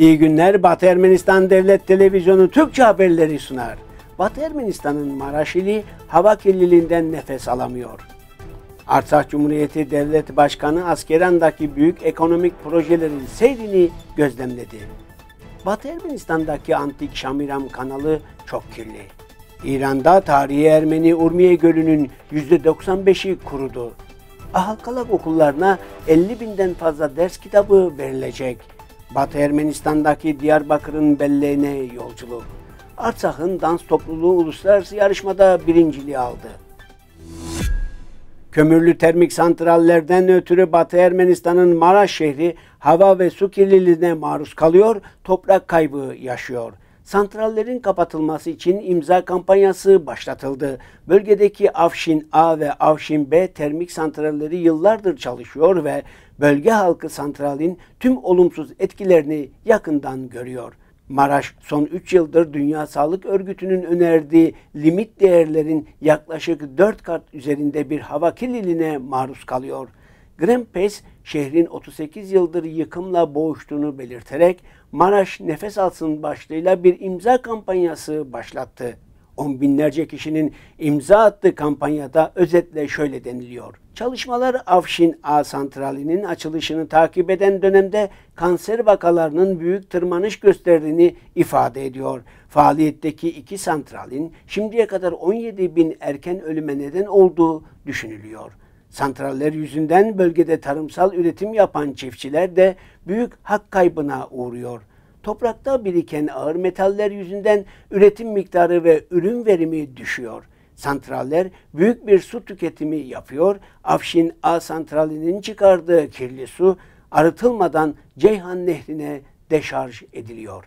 İyi günler Batı Ermenistan Devlet Televizyonu Türkçe haberleri sunar. Batı Ermenistan'ın Maraşili hava kirliliğinden nefes alamıyor. Artsakh Cumhuriyeti Devlet Başkanı Askeran'daki büyük ekonomik projelerin seyrini gözlemledi. Batı Ermenistan'daki antik Şamiram kanalı çok kirli. İran'da tarihi Ermeni Urmiye Gölü'nün %95'i kurudu. Ahalkalak okullarına 50 binden fazla ders kitabı verilecek. Batı Ermenistan'daki Diyarbakır'ın belleğine yolculuk. Artsak'ın dans topluluğu uluslararası yarışmada birinciliği aldı. Kömürlü termik santrallerden ötürü Batı Ermenistan'ın Maraş şehri hava ve su kirliliğine maruz kalıyor, toprak kaybı yaşıyor.'' Santrallerin kapatılması için imza kampanyası başlatıldı. Bölgedeki Afşin A ve Afşin B termik santralleri yıllardır çalışıyor ve bölge halkı santralin tüm olumsuz etkilerini yakından görüyor. Maraş son 3 yıldır Dünya Sağlık Örgütü'nün önerdiği limit değerlerin yaklaşık 4 kat üzerinde bir hava kirliliğine maruz kalıyor. Greenpeace şehrin 38 yıldır yıkımla boğuştuğunu belirterek Maraş Nefes Alsın başlığıyla bir imza kampanyası başlattı. On binlerce kişinin imza attığı kampanyada özetle şöyle deniliyor. Çalışmalar Afşin A santralinin açılışını takip eden dönemde kanser vakalarının büyük tırmanış gösterdiğini ifade ediyor. Faaliyetteki iki santralin şimdiye kadar 17 bin erken ölüme neden olduğu düşünülüyor. Santraller yüzünden bölgede tarımsal üretim yapan çiftçiler de büyük hak kaybına uğruyor. Toprakta biriken ağır metaller yüzünden üretim miktarı ve ürün verimi düşüyor. Santraller büyük bir su tüketimi yapıyor. Afşin A santralinin çıkardığı kirli su arıtılmadan Ceyhan Nehri'ne deşarj ediliyor.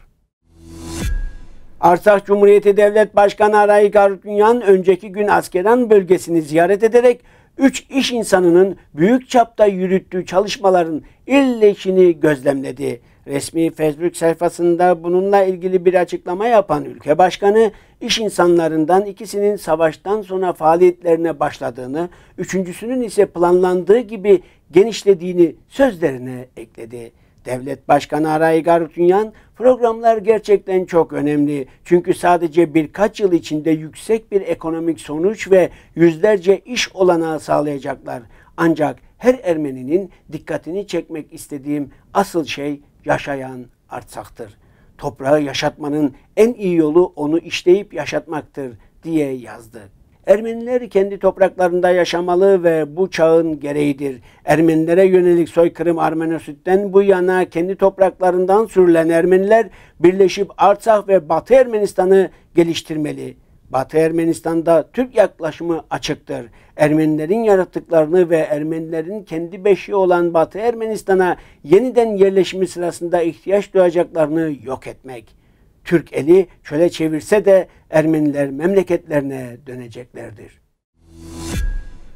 Arsak Cumhuriyeti Devlet Başkanı Aray Garutünyan önceki gün Askeran bölgesini ziyaret ederek üç iş insanının büyük çapta yürüttüğü çalışmaların illeşini gözlemledi. Resmi Facebook sayfasında bununla ilgili bir açıklama yapan ülke başkanı, iş insanlarından ikisinin savaştan sonra faaliyetlerine başladığını, üçüncüsünün ise planlandığı gibi genişlediğini sözlerine ekledi. Devlet Başkanı Aray Garutunyan programlar gerçekten çok önemli. Çünkü sadece birkaç yıl içinde yüksek bir ekonomik sonuç ve yüzlerce iş olanağı sağlayacaklar. Ancak her Ermeninin dikkatini çekmek istediğim asıl şey yaşayan artsaktır. Toprağı yaşatmanın en iyi yolu onu işleyip yaşatmaktır diye yazdı Ermeniler kendi topraklarında yaşamalı ve bu çağın gereğidir. Ermenilere yönelik soykırım Armenosüt'ten bu yana kendi topraklarından sürülen Ermeniler birleşip Artsakh ve Batı Ermenistan'ı geliştirmeli. Batı Ermenistan'da Türk yaklaşımı açıktır. Ermenilerin yarattıklarını ve Ermenilerin kendi beşiği olan Batı Ermenistan'a yeniden yerleşimi sırasında ihtiyaç duyacaklarını yok etmek.'' Türk eli çöle çevirse de Ermeniler memleketlerine döneceklerdir.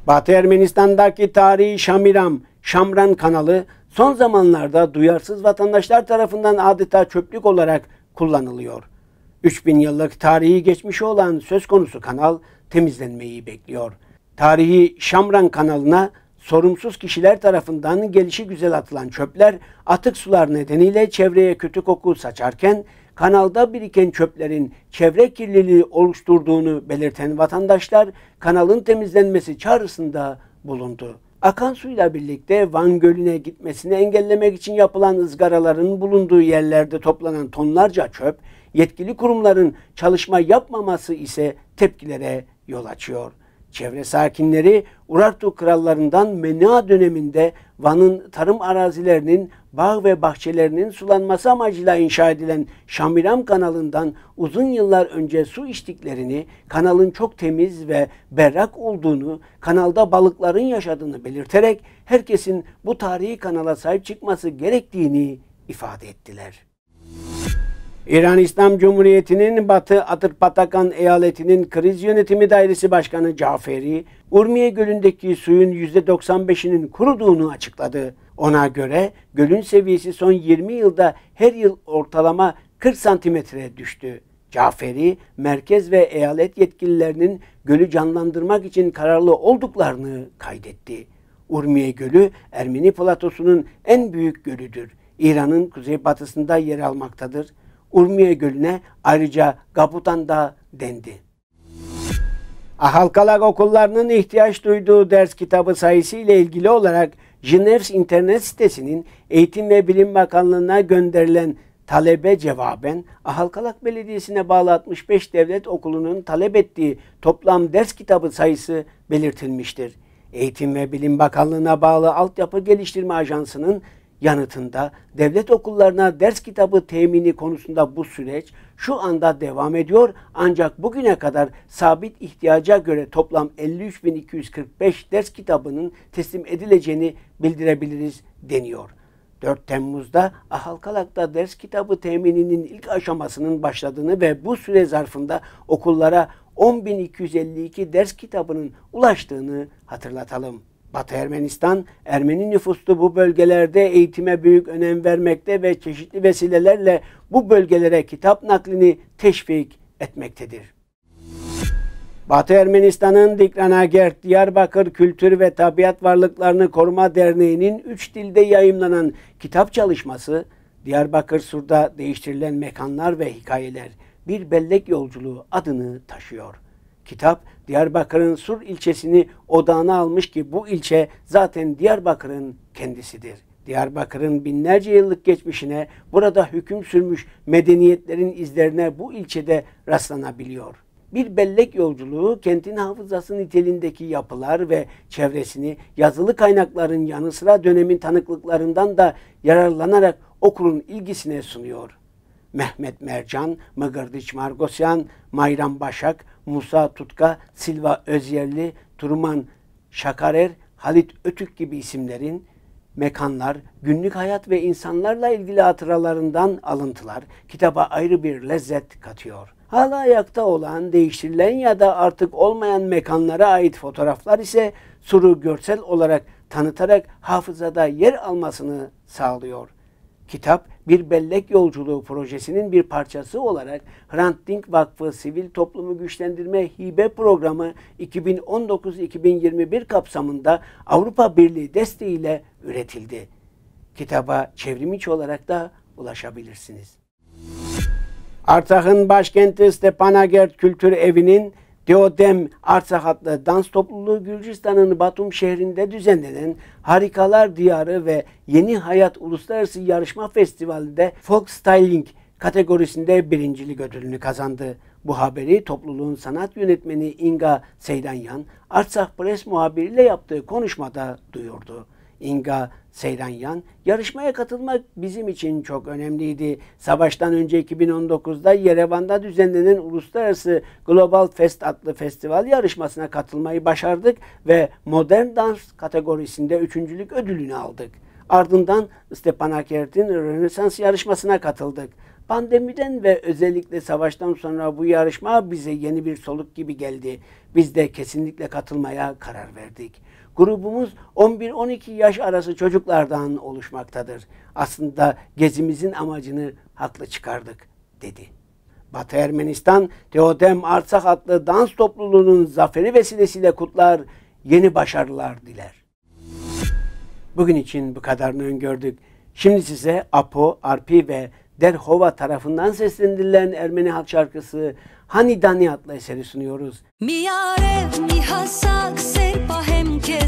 Batı Ermenistan'daki tarihi Şamiram, Şamran kanalı son zamanlarda duyarsız vatandaşlar tarafından adeta çöplük olarak kullanılıyor. 3000 yıllık tarihi geçmişi olan söz konusu kanal temizlenmeyi bekliyor. Tarihi Şamran kanalına sorumsuz kişiler tarafından gelişi güzel atılan çöpler atık sular nedeniyle çevreye kötü koku saçarken kanalda biriken çöplerin çevre kirliliği oluşturduğunu belirten vatandaşlar kanalın temizlenmesi çağrısında bulundu. Akan suyla birlikte Van Gölü'ne gitmesini engellemek için yapılan ızgaraların bulunduğu yerlerde toplanan tonlarca çöp, yetkili kurumların çalışma yapmaması ise tepkilere yol açıyor. Çevre sakinleri Urartu krallarından Mena döneminde Van'ın tarım arazilerinin bağ ve bahçelerinin sulanması amacıyla inşa edilen Şamiram kanalından uzun yıllar önce su içtiklerini, kanalın çok temiz ve berrak olduğunu, kanalda balıkların yaşadığını belirterek herkesin bu tarihi kanala sahip çıkması gerektiğini ifade ettiler. İran İslam Cumhuriyeti'nin Batı Atırpatakan Eyaleti'nin Kriz Yönetimi Dairesi Başkanı Caferi, Urmiye Gölü'ndeki suyun %95'inin kuruduğunu açıkladı. Ona göre gölün seviyesi son 20 yılda her yıl ortalama 40 santimetre düştü. Caferi, merkez ve eyalet yetkililerinin gölü canlandırmak için kararlı olduklarını kaydetti. Urmiye Gölü, Ermeni Platosu'nun en büyük gölüdür. İran'ın kuzeybatısında yer almaktadır. Urmiye Gölü'ne ayrıca Gaputan da dendi. Ahalkalak okullarının ihtiyaç duyduğu ders kitabı sayısı ile ilgili olarak Jinevs internet sitesinin Eğitim ve Bilim Bakanlığı'na gönderilen talebe cevaben Ahalkalak Belediyesi'ne bağlı 65 devlet okulunun talep ettiği toplam ders kitabı sayısı belirtilmiştir. Eğitim ve Bilim Bakanlığı'na bağlı Altyapı Geliştirme Ajansı'nın yanıtında devlet okullarına ders kitabı temini konusunda bu süreç şu anda devam ediyor ancak bugüne kadar sabit ihtiyaca göre toplam 53.245 ders kitabının teslim edileceğini bildirebiliriz deniyor. 4 Temmuz'da Ahalkalak'ta ders kitabı temininin ilk aşamasının başladığını ve bu süre zarfında okullara 10.252 ders kitabının ulaştığını hatırlatalım. Batı Ermenistan, Ermeni nüfuslu bu bölgelerde eğitime büyük önem vermekte ve çeşitli vesilelerle bu bölgelere kitap naklini teşvik etmektedir. Batı Ermenistan'ın Dikranagert Diyarbakır Kültür ve Tabiat Varlıklarını Koruma Derneği'nin 3 dilde yayımlanan kitap çalışması, Diyarbakır Sur'da değiştirilen mekanlar ve hikayeler bir bellek yolculuğu adını taşıyor. Kitap Diyarbakır'ın Sur ilçesini odağına almış ki bu ilçe zaten Diyarbakır'ın kendisidir. Diyarbakır'ın binlerce yıllık geçmişine, burada hüküm sürmüş medeniyetlerin izlerine bu ilçede rastlanabiliyor. Bir bellek yolculuğu kentin hafızası niteliğindeki yapılar ve çevresini yazılı kaynakların yanı sıra dönemin tanıklıklarından da yararlanarak okulun ilgisine sunuyor. Mehmet Mercan, Mıgırdiç Margosyan, Mayran Başak, Musa Tutka, Silva Özyerli, Turman Şakarer, Halit Ötük gibi isimlerin mekanlar, günlük hayat ve insanlarla ilgili hatıralarından alıntılar kitaba ayrı bir lezzet katıyor. Hala ayakta olan, değiştirilen ya da artık olmayan mekanlara ait fotoğraflar ise suru görsel olarak tanıtarak hafızada yer almasını sağlıyor. Kitap bir bellek yolculuğu projesinin bir parçası olarak Hrant Dink Vakfı Sivil Toplumu Güçlendirme Hibe Programı 2019-2021 kapsamında Avrupa Birliği desteğiyle üretildi. Kitaba çevrimiçi olarak da ulaşabilirsiniz. Artah'ın başkenti Stepanakert Kültür Evi'nin Deodem Arsak adlı dans topluluğu Gürcistan'ın Batum şehrinde düzenlenen Harikalar Diyarı ve Yeni Hayat Uluslararası Yarışma Festivali'nde Folk Styling kategorisinde birincilik ödülünü kazandı. Bu haberi topluluğun sanat yönetmeni Inga Seydanyan, Artsakh Press muhabiriyle yaptığı konuşmada duyurdu. Inga Seyranyan. Yarışmaya katılmak bizim için çok önemliydi. Savaştan önce 2019'da Yerevan'da düzenlenen Uluslararası Global Fest adlı festival yarışmasına katılmayı başardık ve modern dans kategorisinde üçüncülük ödülünü aldık. Ardından Stepanakert'in Rönesans yarışmasına katıldık. Pandemiden ve özellikle savaştan sonra bu yarışma bize yeni bir soluk gibi geldi. Biz de kesinlikle katılmaya karar verdik grubumuz 11-12 yaş arası çocuklardan oluşmaktadır. Aslında gezimizin amacını haklı çıkardık dedi. Batı Ermenistan Teodem Arsak adlı dans topluluğunun zaferi vesilesiyle kutlar, yeni başarılar diler. Bugün için bu kadarını öngördük. Şimdi size Apo, Arpi ve Derhova tarafından seslendirilen Ermeni halk şarkısı Hani Dani adlı eseri sunuyoruz. Miyarev, mihasak, serpa.